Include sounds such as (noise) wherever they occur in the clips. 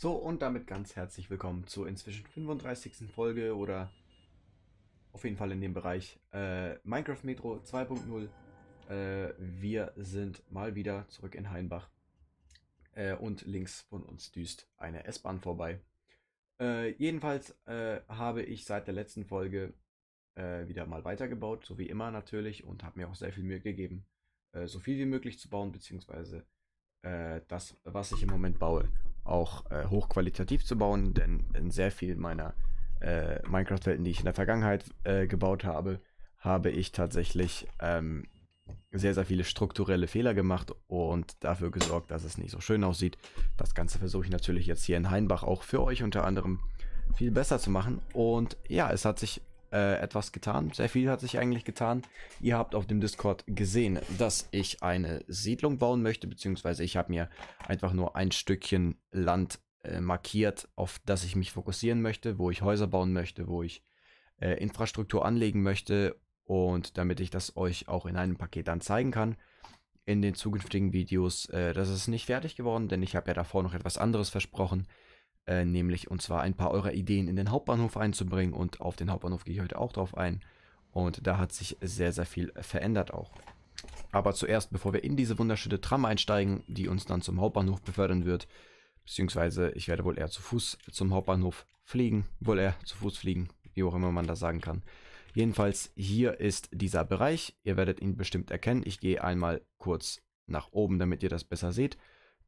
So, und damit ganz herzlich willkommen zur inzwischen 35. Folge oder auf jeden Fall in dem Bereich äh, Minecraft Metro 2.0. Äh, wir sind mal wieder zurück in Hainbach äh, und links von uns düst eine S-Bahn vorbei. Äh, jedenfalls äh, habe ich seit der letzten Folge äh, wieder mal weitergebaut, so wie immer natürlich, und habe mir auch sehr viel Mühe gegeben, so viel wie möglich zu bauen, beziehungsweise das, was ich im Moment baue auch äh, hochqualitativ zu bauen, denn in sehr vielen meiner äh, Minecraft-Welten, die ich in der Vergangenheit äh, gebaut habe, habe ich tatsächlich ähm, sehr, sehr viele strukturelle Fehler gemacht und dafür gesorgt, dass es nicht so schön aussieht. Das Ganze versuche ich natürlich jetzt hier in Heinbach auch für euch unter anderem viel besser zu machen. Und ja, es hat sich äh, etwas getan. Sehr viel hat sich eigentlich getan. Ihr habt auf dem Discord gesehen, dass ich eine Siedlung bauen möchte, beziehungsweise ich habe mir einfach nur ein Stückchen Land äh, markiert, auf das ich mich fokussieren möchte, wo ich Häuser bauen möchte, wo ich äh, Infrastruktur anlegen möchte und damit ich das euch auch in einem Paket dann zeigen kann in den zukünftigen Videos. Äh, das ist nicht fertig geworden, denn ich habe ja davor noch etwas anderes versprochen. Äh, nämlich und zwar ein paar eurer Ideen in den Hauptbahnhof einzubringen und auf den Hauptbahnhof gehe ich heute auch drauf ein. Und da hat sich sehr, sehr viel verändert auch. Aber zuerst, bevor wir in diese wunderschöne Tram einsteigen, die uns dann zum Hauptbahnhof befördern wird, beziehungsweise ich werde wohl eher zu Fuß zum Hauptbahnhof fliegen, wohl eher zu Fuß fliegen, wie auch immer man das sagen kann. Jedenfalls, hier ist dieser Bereich, ihr werdet ihn bestimmt erkennen. Ich gehe einmal kurz nach oben, damit ihr das besser seht.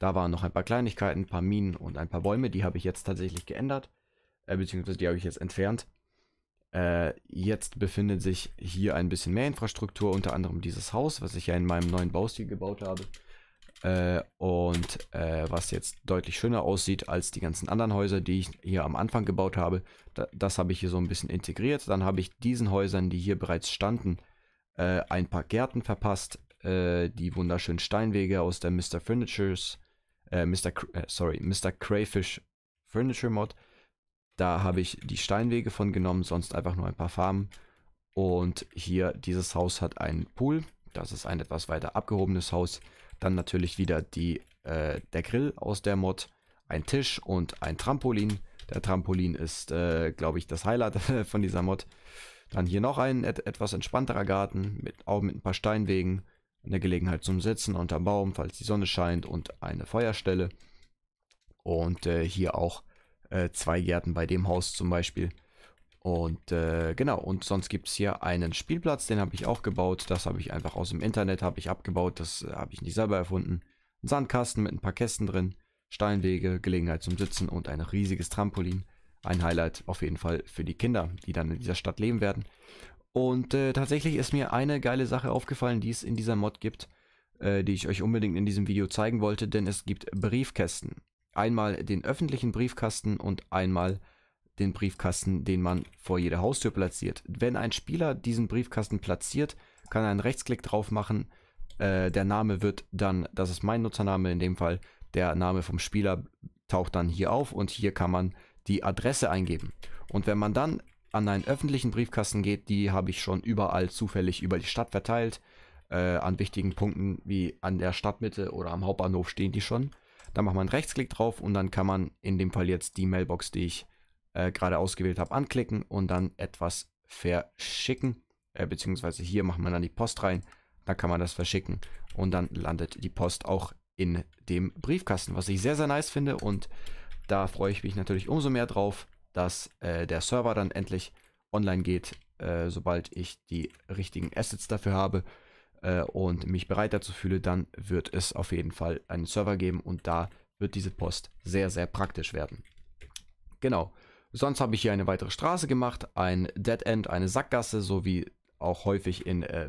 Da waren noch ein paar Kleinigkeiten, ein paar Minen und ein paar Bäume. Die habe ich jetzt tatsächlich geändert, äh, beziehungsweise die habe ich jetzt entfernt. Äh, jetzt befindet sich hier ein bisschen mehr Infrastruktur, unter anderem dieses Haus, was ich ja in meinem neuen Baustil gebaut habe. Äh, und äh, was jetzt deutlich schöner aussieht als die ganzen anderen Häuser, die ich hier am Anfang gebaut habe. Da, das habe ich hier so ein bisschen integriert. Dann habe ich diesen Häusern, die hier bereits standen, äh, ein paar Gärten verpasst. Äh, die wunderschönen Steinwege aus der Mr. Furnitures äh, Mr. Cr äh, sorry, Mr. Crayfish Furniture Mod. Da habe ich die Steinwege von genommen, sonst einfach nur ein paar Farben. Und hier, dieses Haus hat einen Pool. Das ist ein etwas weiter abgehobenes Haus. Dann natürlich wieder die, äh, der Grill aus der Mod, ein Tisch und ein Trampolin. Der Trampolin ist, äh, glaube ich, das Highlight (laughs) von dieser Mod. Dann hier noch ein et etwas entspannterer Garten, mit, auch mit ein paar Steinwegen eine Gelegenheit zum Sitzen unterm Baum, falls die Sonne scheint und eine Feuerstelle. Und äh, hier auch äh, zwei Gärten bei dem Haus zum Beispiel. Und äh, genau, und sonst gibt es hier einen Spielplatz, den habe ich auch gebaut. Das habe ich einfach aus dem Internet, habe ich abgebaut, das äh, habe ich nicht selber erfunden. Ein Sandkasten mit ein paar Kästen drin, Steinwege, Gelegenheit zum Sitzen und ein riesiges Trampolin. Ein Highlight auf jeden Fall für die Kinder, die dann in dieser Stadt leben werden. Und äh, tatsächlich ist mir eine geile Sache aufgefallen, die es in dieser Mod gibt, äh, die ich euch unbedingt in diesem Video zeigen wollte, denn es gibt Briefkästen. Einmal den öffentlichen Briefkasten und einmal den Briefkasten, den man vor jeder Haustür platziert. Wenn ein Spieler diesen Briefkasten platziert, kann er einen Rechtsklick drauf machen. Äh, der Name wird dann, das ist mein Nutzername in dem Fall, der Name vom Spieler taucht dann hier auf und hier kann man die Adresse eingeben. Und wenn man dann an einen öffentlichen Briefkasten geht, die habe ich schon überall zufällig über die Stadt verteilt. Äh, an wichtigen Punkten wie an der Stadtmitte oder am Hauptbahnhof stehen die schon. Da macht man einen Rechtsklick drauf und dann kann man in dem Fall jetzt die Mailbox, die ich äh, gerade ausgewählt habe, anklicken und dann etwas verschicken. Äh, beziehungsweise hier macht man dann die Post rein. Da kann man das verschicken und dann landet die Post auch in dem Briefkasten, was ich sehr, sehr nice finde und da freue ich mich natürlich umso mehr drauf dass äh, der Server dann endlich online geht, äh, sobald ich die richtigen Assets dafür habe äh, und mich bereit dazu fühle, dann wird es auf jeden Fall einen Server geben und da wird diese Post sehr, sehr praktisch werden. Genau. Sonst habe ich hier eine weitere Straße gemacht, ein Dead End, eine Sackgasse, so wie auch häufig in äh,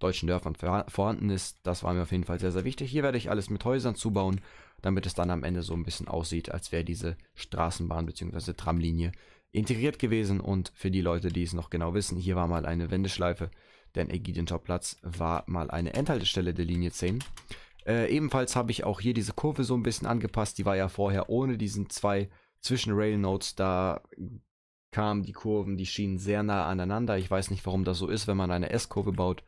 deutschen Dörfern vorhanden ist. Das war mir auf jeden Fall sehr, sehr wichtig. Hier werde ich alles mit Häusern zubauen damit es dann am Ende so ein bisschen aussieht, als wäre diese Straßenbahn bzw. Tramlinie integriert gewesen. Und für die Leute, die es noch genau wissen, hier war mal eine Wendeschleife, denn Ägidientorplatz war mal eine Endhaltestelle der Linie 10. Äh, ebenfalls habe ich auch hier diese Kurve so ein bisschen angepasst. Die war ja vorher ohne diesen zwei Zwischenrail-Notes. Da kamen die Kurven, die schienen sehr nah aneinander. Ich weiß nicht, warum das so ist, wenn man eine S-Kurve baut.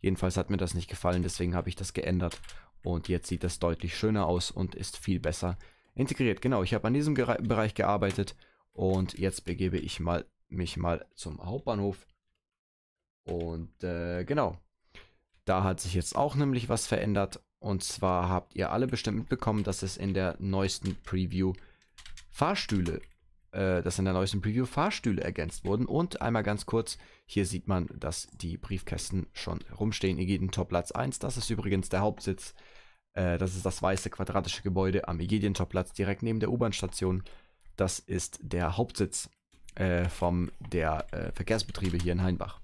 Jedenfalls hat mir das nicht gefallen, deswegen habe ich das geändert. Und jetzt sieht das deutlich schöner aus und ist viel besser integriert. Genau, ich habe an diesem Bereich gearbeitet und jetzt begebe ich mal, mich mal zum Hauptbahnhof. Und äh, genau, da hat sich jetzt auch nämlich was verändert. Und zwar habt ihr alle bestimmt mitbekommen, dass es in der neuesten Preview Fahrstühle äh, dass in der neuesten Preview Fahrstühle ergänzt wurden. Und einmal ganz kurz, hier sieht man, dass die Briefkästen schon rumstehen. Egidentop Platz 1, das ist übrigens der Hauptsitz. Äh, das ist das weiße quadratische Gebäude am Egidentop Platz direkt neben der U-Bahn-Station. Das ist der Hauptsitz äh, vom der äh, Verkehrsbetriebe hier in Hainbach.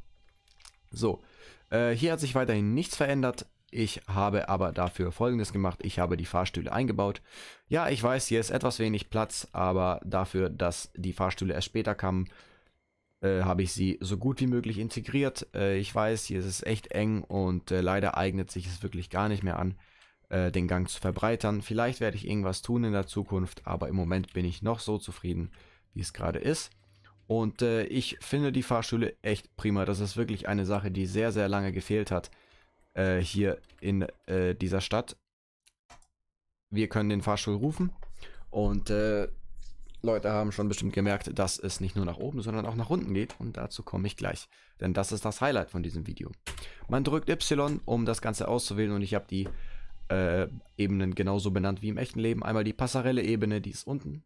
So, äh, hier hat sich weiterhin nichts verändert. Ich habe aber dafür folgendes gemacht. Ich habe die Fahrstühle eingebaut. Ja, ich weiß, hier ist etwas wenig Platz, aber dafür, dass die Fahrstühle erst später kamen, äh, habe ich sie so gut wie möglich integriert. Äh, ich weiß, hier ist es echt eng und äh, leider eignet sich es wirklich gar nicht mehr an, äh, den Gang zu verbreitern. Vielleicht werde ich irgendwas tun in der Zukunft, aber im Moment bin ich noch so zufrieden, wie es gerade ist. Und äh, ich finde die Fahrstühle echt prima. Das ist wirklich eine Sache, die sehr, sehr lange gefehlt hat äh, hier in äh, dieser Stadt. Wir können den Fahrstuhl rufen und äh, Leute haben schon bestimmt gemerkt, dass es nicht nur nach oben, sondern auch nach unten geht und dazu komme ich gleich, denn das ist das Highlight von diesem Video. Man drückt Y, um das Ganze auszuwählen und ich habe die äh, Ebenen genauso benannt wie im echten Leben. Einmal die Passerelle-Ebene, die ist unten,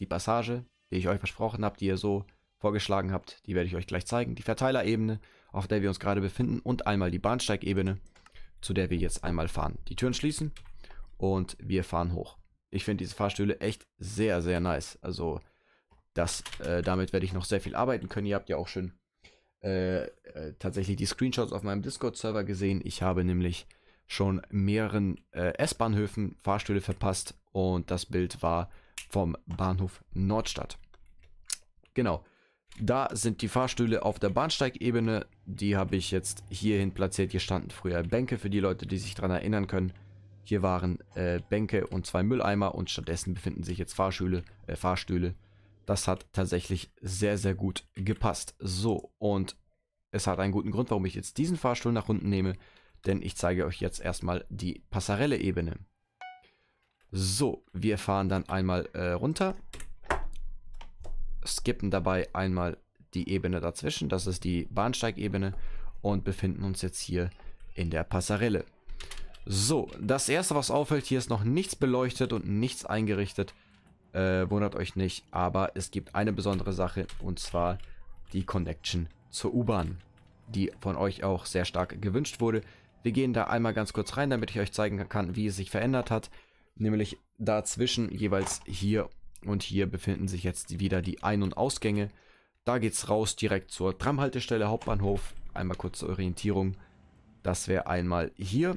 die Passage, die ich euch versprochen habe, die ihr so vorgeschlagen habt, die werde ich euch gleich zeigen. Die Verteilerebene, auf der wir uns gerade befinden und einmal die Bahnsteigebene, zu der wir jetzt einmal fahren. Die Türen schließen und wir fahren hoch. Ich finde diese Fahrstühle echt sehr, sehr nice. Also das, äh, damit werde ich noch sehr viel arbeiten können. Ihr habt ja auch schon äh, äh tatsächlich die Screenshots auf meinem Discord-Server gesehen. Ich habe nämlich schon mehreren äh, S-Bahnhöfen Fahrstühle verpasst und das Bild war vom Bahnhof Nordstadt. Genau, da sind die Fahrstühle auf der Bahnsteigebene die habe ich jetzt hierhin platziert. Hier standen früher Bänke für die Leute, die sich daran erinnern können. Hier waren äh, Bänke und zwei Mülleimer und stattdessen befinden sich jetzt Fahrstühle. Äh, Fahrstühle. Das hat tatsächlich sehr, sehr gut gepasst. So, und es hat einen guten Grund, warum ich jetzt diesen Fahrstuhl nach unten nehme, denn ich zeige euch jetzt erstmal die Passarelle-Ebene. So, wir fahren dann einmal äh, runter, skippen dabei einmal die Ebene dazwischen, das ist die Bahnsteigebene und befinden uns jetzt hier in der Passerelle. So, das erste, was auffällt, hier ist noch nichts beleuchtet und nichts eingerichtet. Äh, wundert euch nicht, aber es gibt eine besondere Sache und zwar die Connection zur U-Bahn, die von euch auch sehr stark gewünscht wurde. Wir gehen da einmal ganz kurz rein, damit ich euch zeigen kann, wie es sich verändert hat. Nämlich dazwischen jeweils hier und hier befinden sich jetzt wieder die Ein- und Ausgänge. Da geht's raus direkt zur Tramhaltestelle Hauptbahnhof. Einmal kurz zur Orientierung. Das wäre einmal hier.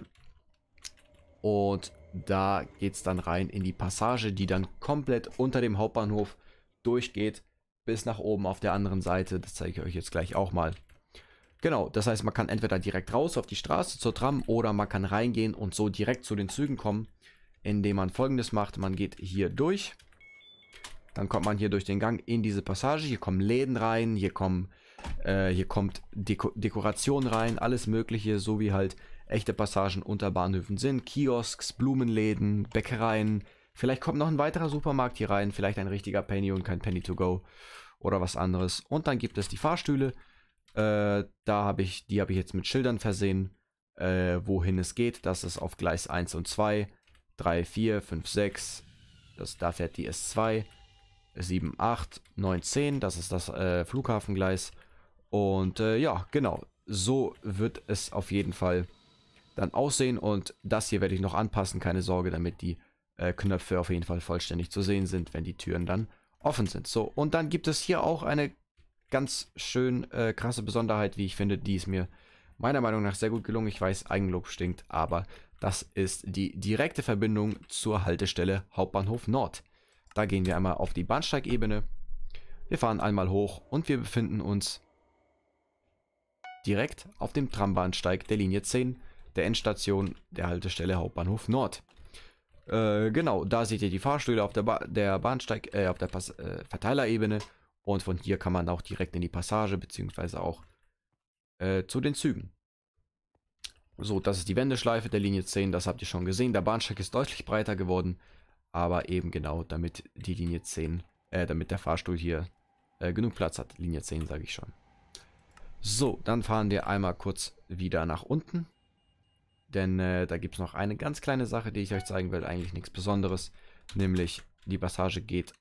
Und da geht's dann rein in die Passage, die dann komplett unter dem Hauptbahnhof durchgeht. Bis nach oben auf der anderen Seite. Das zeige ich euch jetzt gleich auch mal. Genau, das heißt, man kann entweder direkt raus auf die Straße zur Tram oder man kann reingehen und so direkt zu den Zügen kommen, indem man folgendes macht. Man geht hier durch. Dann kommt man hier durch den Gang in diese Passage. Hier kommen Läden rein, hier, kommen, äh, hier kommt Deko Dekoration rein, alles mögliche, so wie halt echte Passagen unter Bahnhöfen sind. Kiosks, Blumenläden, Bäckereien. Vielleicht kommt noch ein weiterer Supermarkt hier rein, vielleicht ein richtiger Penny und kein Penny to go oder was anderes. Und dann gibt es die Fahrstühle. Äh, da habe ich, die habe ich jetzt mit Schildern versehen, äh, wohin es geht. Das ist auf Gleis 1 und 2, 3, 4, 5, 6. Das, da fährt die S2. 7, 8, 9, 10. Das ist das äh, Flughafengleis. Und äh, ja, genau. So wird es auf jeden Fall dann aussehen. Und das hier werde ich noch anpassen. Keine Sorge, damit die äh, Knöpfe auf jeden Fall vollständig zu sehen sind, wenn die Türen dann offen sind. So, und dann gibt es hier auch eine ganz schön äh, krasse Besonderheit, wie ich finde. Die ist mir meiner Meinung nach sehr gut gelungen. Ich weiß, Eigenlob stinkt, aber das ist die direkte Verbindung zur Haltestelle Hauptbahnhof Nord. Da gehen wir einmal auf die Bahnsteigebene. Wir fahren einmal hoch und wir befinden uns direkt auf dem Trambahnsteig der Linie 10, der Endstation der Haltestelle Hauptbahnhof Nord. Äh, genau, da seht ihr die Fahrstühle auf der, ba der Bahnsteig, äh, auf der Pas äh, Verteilerebene und von hier kann man auch direkt in die Passage bzw. auch äh, zu den Zügen. So, das ist die Wendeschleife der Linie 10, das habt ihr schon gesehen. Der Bahnsteig ist deutlich breiter geworden aber eben genau, damit die Linie 10, äh, damit der Fahrstuhl hier äh, genug Platz hat. Linie 10 sage ich schon. So, dann fahren wir einmal kurz wieder nach unten, denn äh, da gibt es noch eine ganz kleine Sache, die ich euch zeigen will, eigentlich nichts Besonderes, nämlich die Passage geht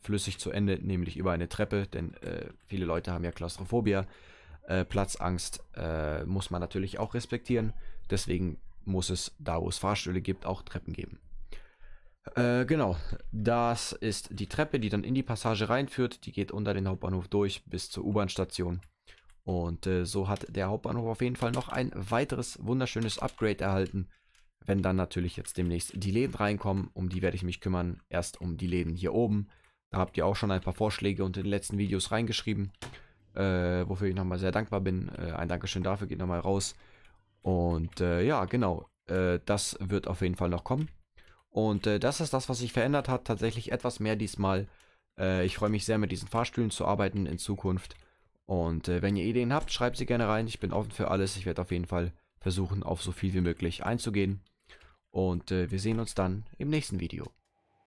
flüssig zu Ende, nämlich über eine Treppe, denn äh, viele Leute haben ja Klaustrophobia. Äh, Platzangst äh, muss man natürlich auch respektieren. Deswegen muss es da, wo es Fahrstühle gibt, auch Treppen geben. Äh, genau, das ist die Treppe, die dann in die Passage reinführt. Die geht unter den Hauptbahnhof durch bis zur U-Bahn-Station. Und äh, so hat der Hauptbahnhof auf jeden Fall noch ein weiteres wunderschönes Upgrade erhalten. Wenn dann natürlich jetzt demnächst die Läden reinkommen, um die werde ich mich kümmern. Erst um die Läden hier oben. Da habt ihr auch schon ein paar Vorschläge unter den letzten Videos reingeschrieben. Äh, wofür ich nochmal sehr dankbar bin. Äh, ein Dankeschön dafür geht nochmal raus. Und äh, ja, genau. das wird auf jeden Fall noch kommen. Und äh, das ist das, was sich verändert hat. Tatsächlich etwas mehr diesmal. Äh, ich freue mich sehr, mit diesen Fahrstühlen zu arbeiten in Zukunft. Und äh, wenn ihr Ideen habt, schreibt sie gerne rein. Ich bin offen für alles. Ich werde auf jeden Fall versuchen, auf so viel wie möglich einzugehen. Und äh, wir sehen uns dann im nächsten Video.